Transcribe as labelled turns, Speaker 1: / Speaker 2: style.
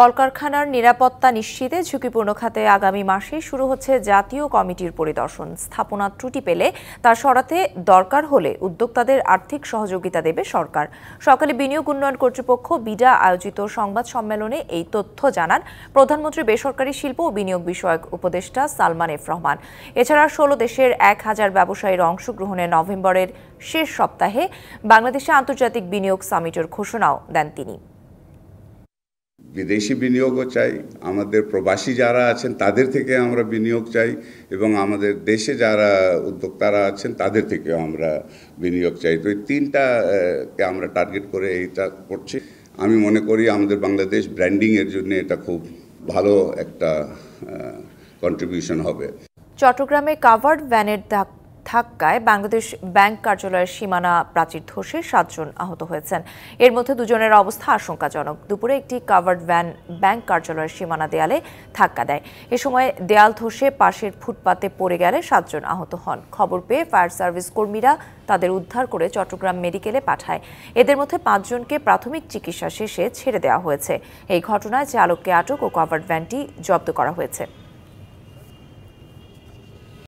Speaker 1: কলকারখানার নিরাপত্তা নিশ্চিতে ঝুঁকিপূর্ণ খাতে আগামী মাসে শুরু হচ্ছে জাতীয় কমিটির পরিদর্শন স্থাপনা ত্রুটি পেলে তা সরাতে দরকার হলে উদ্যোক্তাদের আর্থিক সহযোগিতা দেবে সরকার সকালে বিনিয়োগ উন্নয়ন কর্তৃপক্ষ বিডা আয়োজিত সংবাদ সম্মেলনে এই তথ্য জানান প্রধানমন্ত্রী বেসরকারি শিল্প ও বিনিয়োগ বিষয়ক উপদেষ্টা সালমান এফ রহমান এছাড়া ষোলো দেশের এক হাজার ব্যবসায়ীর অংশগ্রহণে নভেম্বরের শেষ সপ্তাহে বাংলাদেশে আন্তর্জাতিক বিনিয়োগ সামিটের ঘোষণাও দেন তিনি
Speaker 2: বিদেশি বিনিয়োগও চাই আমাদের প্রবাসী যারা আছেন তাদের থেকে আমরা বিনিয়োগ চাই এবং আমাদের দেশে যারা উদ্যোক্তারা আছেন তাদের থেকে আমরা বিনিয়োগ চাই তো এই তিনটাকে আমরা টার্গেট করে এইটা করছি আমি মনে করি আমাদের বাংলাদেশ ব্র্যান্ডিংয়ের জন্য এটা খুব ভালো একটা কন্ট্রিবিউশন হবে
Speaker 1: চট্টগ্রামে কাভার্ড ভ্যানের ধাক্কায় বাংলাদেশ ব্যাংক কার্যালয়ের সীমানা প্রাচীর ধসে সাতজন আহত হয়েছেন এর মধ্যে দুজনের অবস্থা আশঙ্কাজনক দুপুরে একটি কাভার্ড ভ্যান ব্যাংক কার্যালয়ের সীমানা দেয়ালে ধাক্কা দেয় এ সময় দেয়াল ধসে পাশের ফুটপাতে পড়ে গেলে সাতজন আহত হন খবর পেয়ে ফায়ার সার্ভিস কর্মীরা তাদের উদ্ধার করে চট্টগ্রাম মেডিকেলে পাঠায় এদের মধ্যে পাঁচজনকে প্রাথমিক চিকিৎসা শেষে ছেড়ে দেওয়া হয়েছে এই ঘটনায় চালককে আটক ও কাভার্ড ভ্যানটি জব্দ করা হয়েছে